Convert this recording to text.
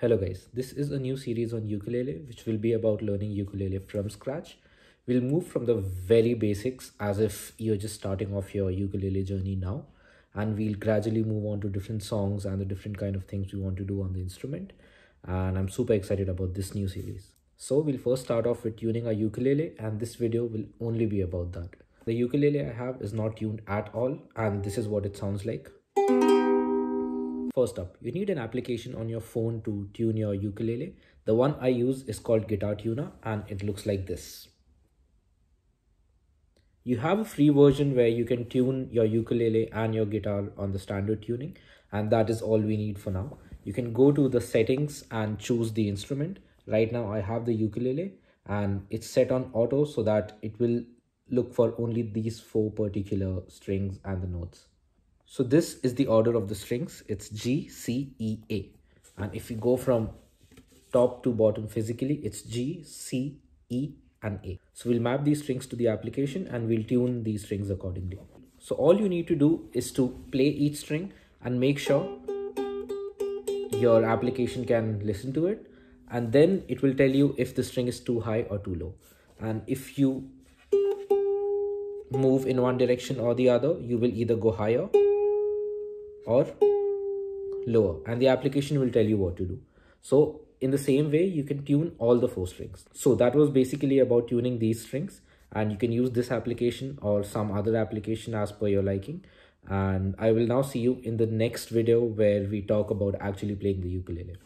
Hello guys, this is a new series on ukulele which will be about learning ukulele from scratch. We'll move from the very basics as if you're just starting off your ukulele journey now and we'll gradually move on to different songs and the different kind of things we want to do on the instrument and I'm super excited about this new series. So we'll first start off with tuning our ukulele and this video will only be about that. The ukulele I have is not tuned at all and this is what it sounds like. First up, you need an application on your phone to tune your ukulele. The one I use is called Guitar Tuner and it looks like this. You have a free version where you can tune your ukulele and your guitar on the standard tuning and that is all we need for now. You can go to the settings and choose the instrument. Right now I have the ukulele and it's set on auto so that it will look for only these four particular strings and the notes. So this is the order of the strings. It's G, C, E, A. And if we go from top to bottom physically, it's G, C, E, and A. So we'll map these strings to the application and we'll tune these strings accordingly. So all you need to do is to play each string and make sure your application can listen to it. And then it will tell you if the string is too high or too low. And if you move in one direction or the other, you will either go higher or lower and the application will tell you what to do so in the same way you can tune all the four strings so that was basically about tuning these strings and you can use this application or some other application as per your liking and i will now see you in the next video where we talk about actually playing the ukulele